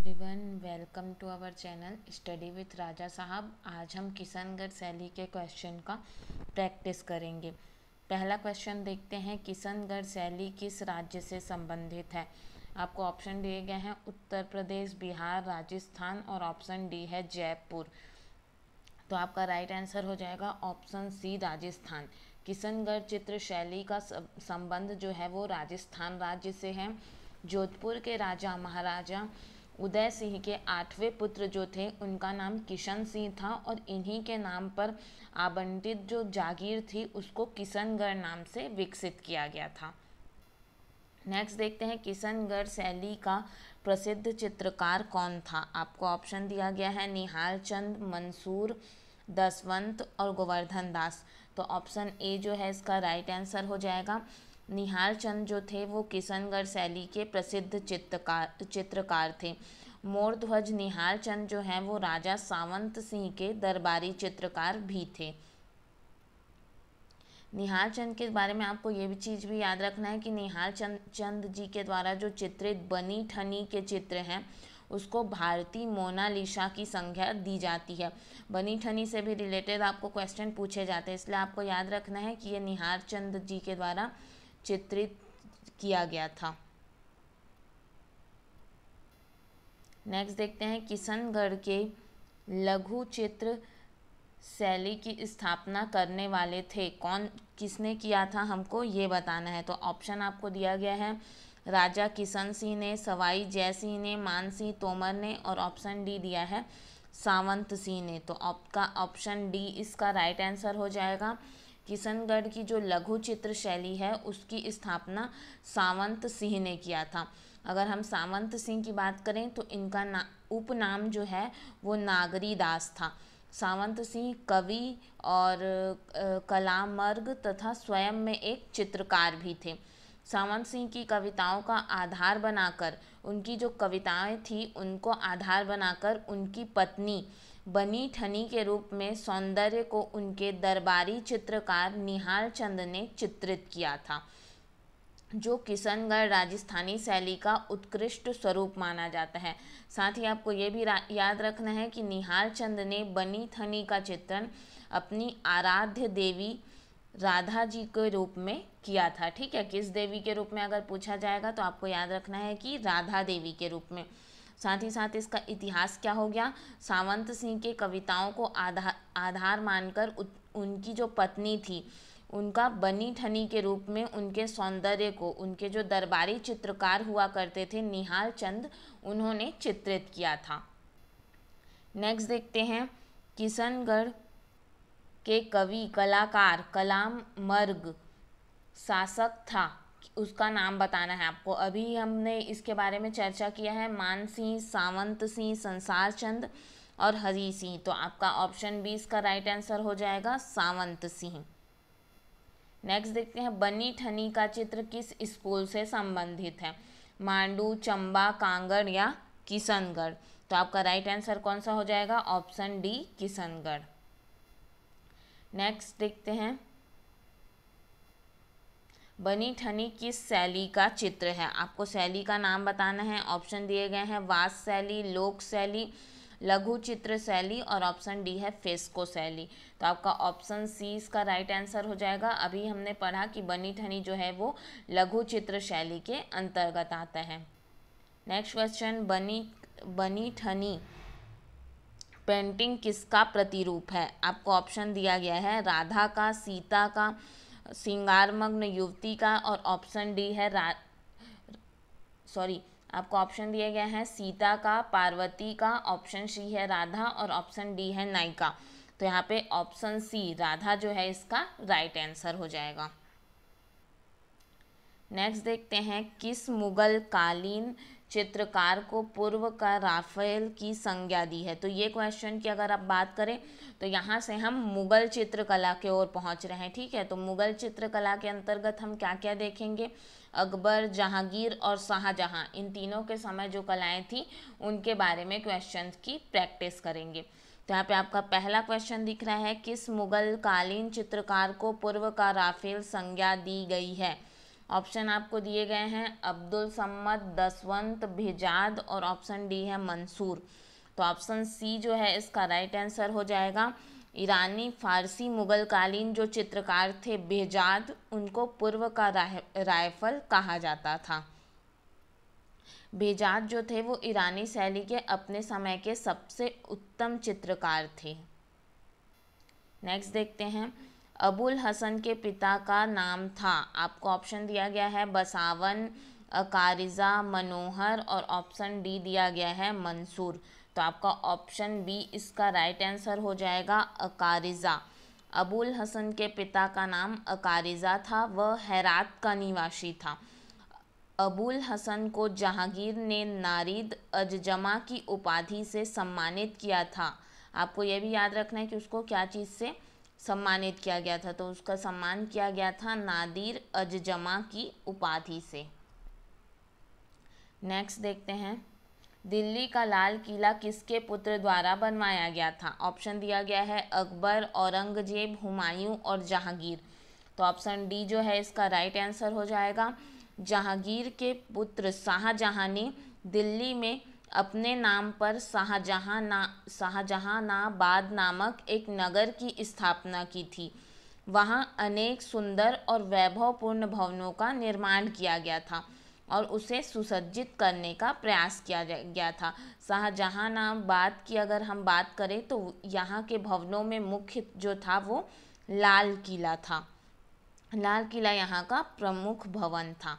everyone welcome to our channel study with Raja Sahab आज हम किशनगढ़ शैली के क्वेश्चन का प्रैक्टिस करेंगे पहला क्वेश्चन देखते हैं किशनगढ़ शैली किस राज्य से संबंधित है आपको ऑप्शन दिए गए हैं उत्तर प्रदेश बिहार राजस्थान और ऑप्शन डी है जयपुर तो आपका राइट आंसर हो जाएगा ऑप्शन सी राजस्थान किशनगढ़ चित्र शैली का संबंध जो है वो राजस्थान राज्य से है जोधपुर के राजा महाराजा उदय सिंह के आठवें पुत्र जो थे उनका नाम किशन सिंह था और इन्हीं के नाम पर आबंटित जो जागीर थी उसको किशनगढ़ नाम से विकसित किया गया था नेक्स्ट देखते हैं किशनगढ़ शैली का प्रसिद्ध चित्रकार कौन था आपको ऑप्शन दिया गया है निहाल चंद मंसूर दसवंत और गोवर्धन दास तो ऑप्शन ए जो है इसका राइट आंसर हो जाएगा निहाल चंद जो थे वो किशनगढ़ शैली के प्रसिद्ध चित्रकार चित्रकार थे मोर ध्वज निहाल चंद जो हैं वो राजा सावंत सिंह के दरबारी चित्रकार भी थे निहाल चंद के बारे में आपको ये भी चीज़ भी याद रखना है कि निहाल चंद चंद जी के द्वारा जो चित्रित बनी ठनी के चित्र हैं उसको भारतीय मोनालिशा की संख्या दी जाती है बनी ठनी से भी रिलेटेड आपको क्वेश्चन पूछे जाते हैं इसलिए आपको याद रखना है कि ये निहाल चंद जी के द्वारा चित्रित किया गया था नेक्स्ट देखते हैं किशनगढ़ के लघु चित्र शैली की स्थापना करने वाले थे कौन किसने किया था हमको ये बताना है तो ऑप्शन आपको दिया गया है राजा किशन सिंह ने सवाई जय सिंह ने मान सिंह तोमर ने और ऑप्शन डी दिया है सावंत सिंह ने तो आपका ऑप्शन डी इसका राइट आंसर हो जाएगा किशनगढ़ की जो लघु चित्र शैली है उसकी स्थापना सावंत सिंह ने किया था अगर हम सावंत सिंह की बात करें तो इनका ना उपनाम जो है वो नागरी दास था सावंत सिंह कवि और कलामर्ग तथा स्वयं में एक चित्रकार भी थे सावंत सिंह की कविताओं का आधार बनाकर उनकी जो कविताएं थी उनको आधार बनाकर उनकी पत्नी बनी ठनी के रूप में सौंदर्य को उनके दरबारी चित्रकार निहाल चंद ने चित्रित किया था जो किशनगढ़ राजस्थानी शैली का उत्कृष्ट स्वरूप माना जाता है साथ ही आपको ये भी याद रखना है कि निहाल चंद ने बनी थनी का चित्रण अपनी आराध्य देवी राधा जी के रूप में किया था ठीक है किस देवी के रूप में अगर पूछा जाएगा तो आपको याद रखना है कि राधा देवी के रूप में साथ ही साथ इसका इतिहास क्या हो गया सावंत सिंह के कविताओं को आधार आधार मानकर उनकी जो पत्नी थी उनका बनी ठनी के रूप में उनके सौंदर्य को उनके जो दरबारी चित्रकार हुआ करते थे निहाल चंद उन्होंने चित्रित किया था नेक्स्ट देखते हैं किशनगढ़ के कवि कलाकार कलाम मर्ग शासक था उसका नाम बताना है आपको अभी हमने इसके बारे में चर्चा किया है मान सिंह सावंत सिंह संसार चंद और हरी सिंह तो आपका ऑप्शन बी इसका राइट आंसर हो जाएगा सावंत सिंह नेक्स्ट देखते हैं बनी ठनी का चित्र किस स्कूल से संबंधित है मांडू चंबा कांगड़ या किशनगढ़ तो आपका राइट आंसर कौन सा हो जाएगा ऑप्शन डी किशनगढ़ नेक्स्ट देखते हैं बनी ठनी किस शैली का चित्र है आपको शैली का नाम बताना है ऑप्शन दिए गए हैं वास शैली लोक शैली लघु चित्र शैली और ऑप्शन डी है फेस्को शैली तो आपका ऑप्शन सी इसका राइट आंसर हो जाएगा अभी हमने पढ़ा कि बनी ठनी जो है वो लघु चित्र शैली के अंतर्गत आता है नेक्स्ट क्वेश्चन बनी बनी ठनी पेंटिंग किसका प्रतिरूप है आपको ऑप्शन दिया गया है राधा का सीता का श्रृंगार मग्न युवती का और ऑप्शन डी है रा सॉरी आपको ऑप्शन दिया गया है सीता का पार्वती का ऑप्शन सी है राधा और ऑप्शन डी है नायिका तो यहाँ पे ऑप्शन सी राधा जो है इसका राइट आंसर हो जाएगा नेक्स्ट देखते हैं किस मुगल कालीन चित्रकार को पूर्व का राफेल की संज्ञा दी है तो ये क्वेश्चन की अगर आप बात करें तो यहाँ से हम मुगल चित्रकला के ओर पहुँच रहे हैं ठीक है तो मुगल चित्रकला के अंतर्गत हम क्या क्या देखेंगे अकबर जहांगीर और शाहजहाँ इन तीनों के समय जो कलाएँ थी उनके बारे में क्वेश्चन की प्रैक्टिस करेंगे तो यहाँ पे आपका पहला क्वेश्चन दिख रहा है किस मुगल कालीन चित्रकार को पूर्व का राफेल संज्ञा दी गई है ऑप्शन आपको दिए गए हैं अब्दुल सम्मत दसवंत भिजाद और ऑप्शन डी है मंसूर तो ऑप्शन सी जो है इसका राइट आंसर हो जाएगा ईरानी फारसी मुग़ल कालीन जो चित्रकार थे बेहजाद उनको पूर्व का राय, राइफल कहा जाता था बेजाद जो थे वो ईरानी शैली के अपने समय के सबसे उत्तम चित्रकार थे नेक्स्ट देखते हैं अबुल हसन के पिता का नाम था आपको ऑप्शन दिया गया है बसावन कारिजा मनोहर और ऑप्शन डी दिया गया है मंसूर तो आपका ऑप्शन बी इसका राइट आंसर हो जाएगा अकारिजा अबुल हसन के पिता का नाम अकारिजा था वह हैरात का निवासी था अबुल हसन को जहांगीर ने नारिद अजमा की उपाधि से सम्मानित किया था आपको यह भी याद रखना है कि उसको क्या चीज़ से सम्मानित किया गया था तो उसका सम्मान किया गया था नादिर अजमा की उपाधि से नेक्स्ट देखते हैं दिल्ली का लाल किला किसके पुत्र द्वारा बनवाया गया था ऑप्शन दिया गया है अकबर औरंगजेब हुमायूं और जहांगीर तो ऑप्शन डी जो है इसका राइट आंसर हो जाएगा जहांगीर के पुत्र शाहजहां ने दिल्ली में अपने नाम पर शाहजहाँ ना नाबाद नामक एक नगर की स्थापना की थी वहाँ अनेक सुंदर और वैभवपूर्ण भवनों का निर्माण किया गया था और उसे सुसज्जित करने का प्रयास किया गया था शाहजहाँबाद की अगर हम बात करें तो यहाँ के भवनों में मुख्य जो था वो लाल किला था लाल किला यहाँ का प्रमुख भवन था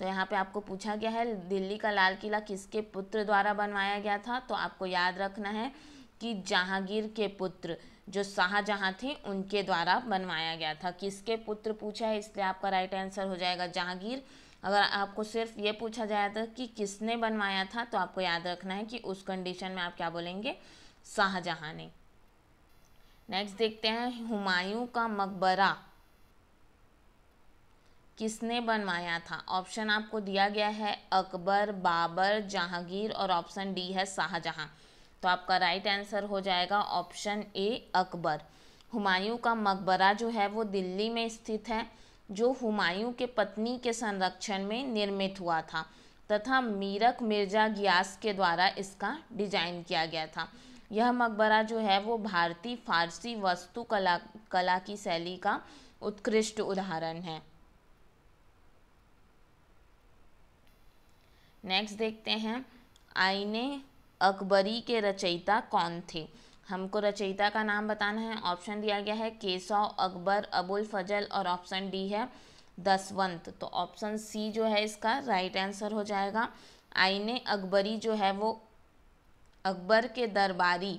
तो यहाँ पे आपको पूछा गया है दिल्ली का लाल किला किसके पुत्र द्वारा बनवाया गया था तो आपको याद रखना है कि जहांगीर के पुत्र जो शाहजहाँ थे उनके द्वारा बनवाया गया था किसके पुत्र पूछा है इसलिए आपका राइट आंसर हो जाएगा जहांगीर अगर आपको सिर्फ ये पूछा जाए था तो कि किसने बनवाया था तो आपको याद रखना है कि उस कंडीशन में आप क्या बोलेंगे शाहजहाँ ने नेक्स्ट देखते हैं हुमायूं का मकबरा किसने बनवाया था ऑप्शन आपको दिया गया है अकबर बाबर जहांगीर और ऑप्शन डी है शाहजहाँ तो आपका राइट आंसर हो जाएगा ऑप्शन ए अकबर हुमायूं का मकबरा जो है वो दिल्ली में स्थित है जो हुमायूं के पत्नी के संरक्षण में निर्मित हुआ था तथा मीरक मिर्जा ग्यास के द्वारा इसका डिजाइन किया गया था यह मकबरा जो है वो भारतीय फारसी वस्तु कला कला की शैली का उत्कृष्ट उदाहरण है नेक्स्ट देखते हैं आईने अकबरी के रचयिता कौन थे हमको रचयिता का नाम बताना है ऑप्शन दिया गया है केसव अकबर अबुल फजल और ऑप्शन डी है दसवंत तो ऑप्शन सी जो है इसका राइट आंसर हो जाएगा आईने अकबरी जो है वो अकबर के दरबारी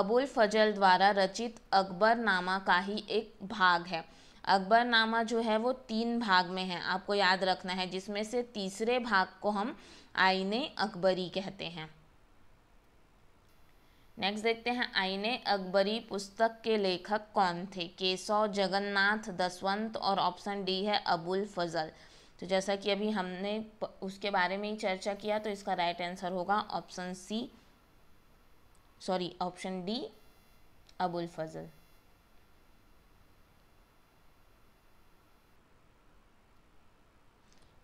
अबुल फजल द्वारा रचित अकबर नामा का ही एक भाग है अकबरनामा जो है वो तीन भाग में है आपको याद रखना है जिसमें से तीसरे भाग को हम आईने अकबरी कहते हैं नेक्स्ट देखते हैं आईने अकबरी पुस्तक के लेखक कौन थे केसव जगन्नाथ दसवंत और ऑप्शन डी है अबुल फजल तो जैसा कि अभी हमने उसके बारे में ही चर्चा किया तो इसका राइट आंसर होगा option C sorry option D Abul Fazal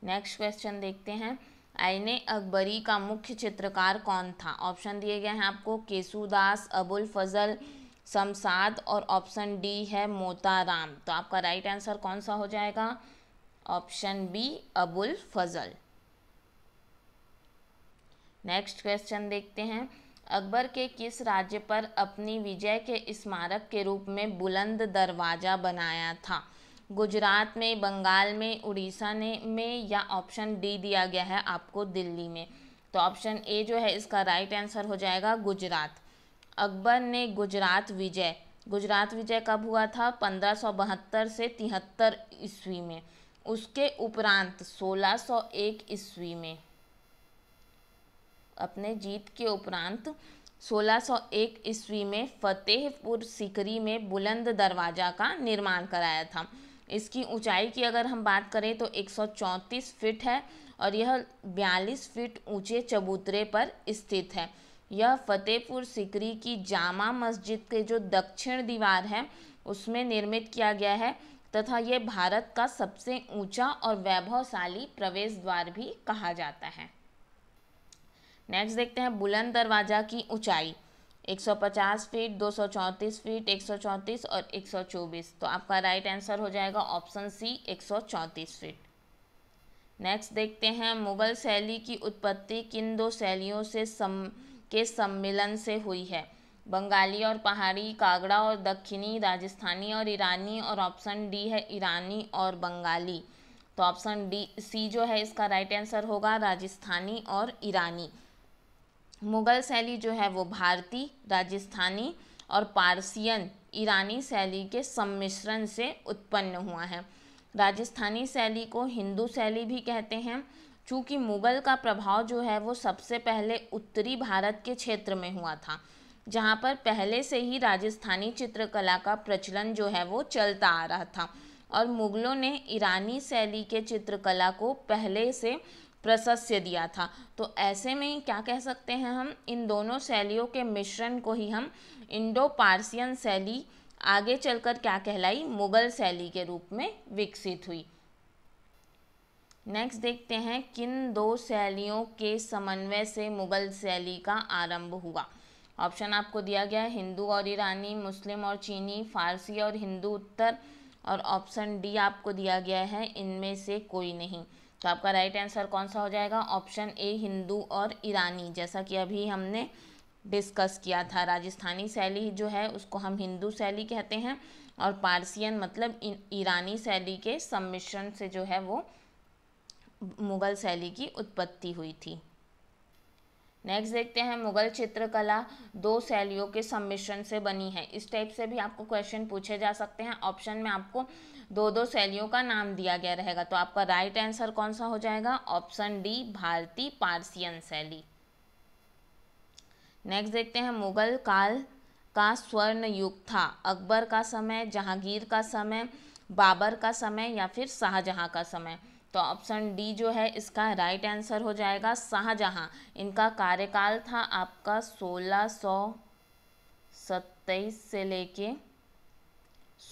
next question देखते हैं आईने अकबरी का मुख्य चित्रकार कौन था ऑप्शन दिए गए हैं आपको केसुदास अबुल फजल समसाद और ऑप्शन डी है मोताराम तो आपका राइट आंसर कौन सा हो जाएगा option B Abul Fazal next question देखते हैं अकबर के किस राज्य पर अपनी विजय के स्मारक के रूप में बुलंद दरवाज़ा बनाया था गुजरात में बंगाल में उड़ीसा ने में या ऑप्शन डी दिया गया है आपको दिल्ली में तो ऑप्शन ए जो है इसका राइट आंसर हो जाएगा गुजरात अकबर ने गुजरात विजय गुजरात विजय कब हुआ था पंद्रह से तिहत्तर ईस्वी में उसके उपरांत 1601 ईस्वी में अपने जीत के उपरांत 1601 ईस्वी में फतेहपुर सिकरी में बुलंद दरवाज़ा का निर्माण कराया था इसकी ऊंचाई की अगर हम बात करें तो 134 फीट है और यह 42 फीट ऊंचे चबूतरे पर स्थित है यह फतेहपुर सिकरी की जामा मस्जिद के जो दक्षिण दीवार है उसमें निर्मित किया गया है तथा यह भारत का सबसे ऊंचा और वैभवशाली प्रवेश द्वार भी कहा जाता है नेक्स्ट देखते हैं बुलंद दरवाज़ा की ऊंचाई 150 फीट 234 फीट 134 और 124 तो आपका राइट आंसर हो जाएगा ऑप्शन सी 134 फीट नेक्स्ट देखते हैं मुगल शैली की उत्पत्ति किन दो शैलियों से सम के सम्मिलन से हुई है बंगाली और पहाड़ी कागड़ा और दक्षिणी राजस्थानी और ईरानी और ऑप्शन डी है ईरानी और बंगाली तो ऑप्शन डी सी जो है इसका राइट आंसर होगा राजस्थानी और ईरानी मुग़ल शैली जो है वो भारतीय राजस्थानी और पारसियन ईरानी शैली के सम्मिश्रण से उत्पन्न हुआ है राजस्थानी शैली को हिंदू शैली भी कहते हैं चूँकि मुग़ल का प्रभाव जो है वो सबसे पहले उत्तरी भारत के क्षेत्र में हुआ था जहाँ पर पहले से ही राजस्थानी चित्रकला का प्रचलन जो है वो चलता आ रहा था और मुग़लों ने ईरानी शैली के चित्रकला को पहले से प्रशस्य दिया था तो ऐसे में क्या कह सकते हैं हम इन दोनों शैलियों के मिश्रण को ही हम इंडो पार्सियन शैली आगे चलकर क्या कहलाई मुगल शैली के रूप में विकसित हुई नेक्स्ट देखते हैं किन दो शैलियों के समन्वय से मुगल शैली का आरंभ हुआ ऑप्शन आपको दिया गया है हिंदू और ईरानी मुस्लिम और चीनी फारसी और हिंदू उत्तर और ऑप्शन डी आपको दिया गया है इनमें से कोई नहीं तो आपका राइट आंसर कौन सा हो जाएगा ऑप्शन ए हिंदू और ईरानी जैसा कि अभी हमने डिस्कस किया था राजस्थानी शैली जो है उसको हम हिंदू शैली कहते हैं और पारसियन मतलब ईरानी शैली के सम्मिश्रण से जो है वो मुग़ल शैली की उत्पत्ति हुई थी नेक्स्ट देखते हैं मुगल चित्रकला दो शैलियों के सम्मिश्रण से बनी है इस टाइप से भी आपको क्वेश्चन पूछे जा सकते हैं ऑप्शन में आपको दो दो शैलियों का नाम दिया गया रहेगा तो आपका राइट आंसर कौन सा हो जाएगा ऑप्शन डी भारतीय पारसियन शैली नेक्स्ट देखते हैं मुगल काल का स्वर्ण युग था अकबर का समय जहांगीर का समय बाबर का समय या फिर शाहजहाँ का समय तो ऑप्शन डी जो है इसका राइट आंसर हो जाएगा शाहजहाँ इनका कार्यकाल था आपका सोलह सौ सत्ताईस से लेके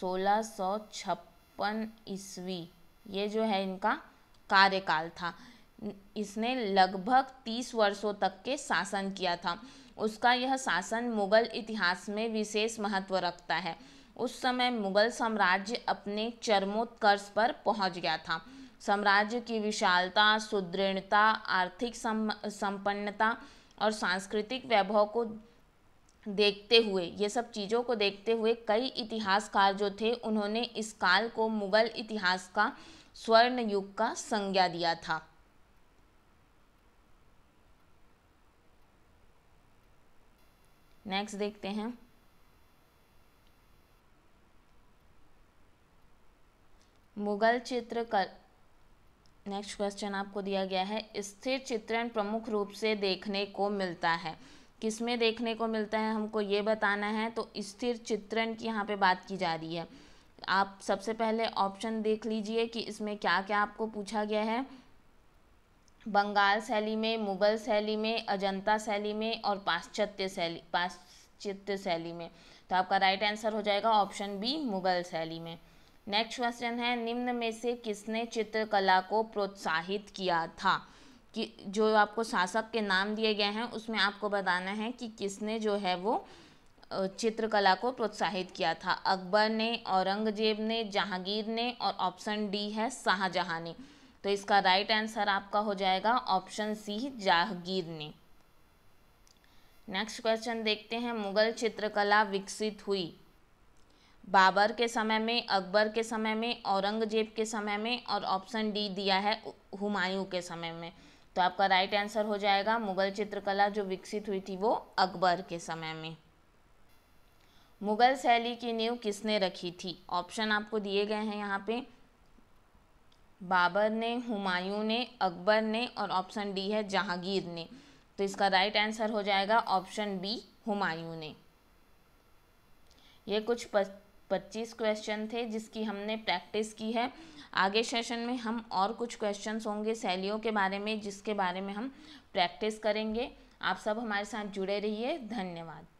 सोलह सौ छप्पन ईस्वी ये जो है इनका कार्यकाल था इसने लगभग तीस वर्षों तक के शासन किया था उसका यह शासन मुगल इतिहास में विशेष महत्व रखता है उस समय मुगल साम्राज्य अपने चरमोत्कर्ष पर पहुंच गया था साम्राज्य की विशालता सुदृढ़ता आर्थिक संपन्नता और सांस्कृतिक वैभव को देखते हुए ये सब चीज़ों को देखते हुए कई इतिहासकार जो थे उन्होंने इस काल को मुगल इतिहास का स्वर्ण युग का संज्ञा दिया था नेक्स्ट देखते हैं मुगल चित्रकला नेक्स्ट क्वेश्चन आपको दिया गया है स्थिर चित्रण प्रमुख रूप से देखने को मिलता है किसमें देखने को मिलता है हमको ये बताना है तो स्थिर चित्रण की यहाँ पे बात की जा रही है आप सबसे पहले ऑप्शन देख लीजिए कि इसमें क्या क्या आपको पूछा गया है बंगाल शैली में मुगल शैली में अजंता शैली में और पाश्चात्य शैली पाश्चित्य शैली में तो आपका राइट आंसर हो जाएगा ऑप्शन बी मुगल शैली में नेक्स्ट क्वेश्चन है निम्न में से किसने चित्रकला को प्रोत्साहित किया था कि जो आपको शासक के नाम दिए गए हैं उसमें आपको बताना है कि किसने जो है वो चित्रकला को प्रोत्साहित किया था अकबर ने औरंगजेब ने जहांगीर ने और ऑप्शन डी है शाहजहाँ ने तो इसका राइट आंसर आपका हो जाएगा ऑप्शन सी जहांगीर ने नेक्स्ट क्वेश्चन देखते हैं मुगल चित्रकला विकसित हुई बाबर के समय में अकबर के समय में औरंगजेब के समय में और ऑप्शन डी दिया है हुमायूं के समय में तो आपका राइट आंसर हो जाएगा मुगल चित्रकला जो विकसित हुई थी वो अकबर के समय में मुगल शैली की नींव किसने रखी थी ऑप्शन आपको दिए गए हैं यहाँ पे बाबर ने हुमायूं ने अकबर ने और ऑप्शन डी है जहांगीर ने तो इसका राइट आंसर हो जाएगा ऑप्शन बी हुमायूं ने ये कुछ पस, पच्चीस क्वेश्चन थे जिसकी हमने प्रैक्टिस की है आगे सेशन में हम और कुछ क्वेश्चंस होंगे शैलियों के बारे में जिसके बारे में हम प्रैक्टिस करेंगे आप सब हमारे साथ जुड़े रहिए धन्यवाद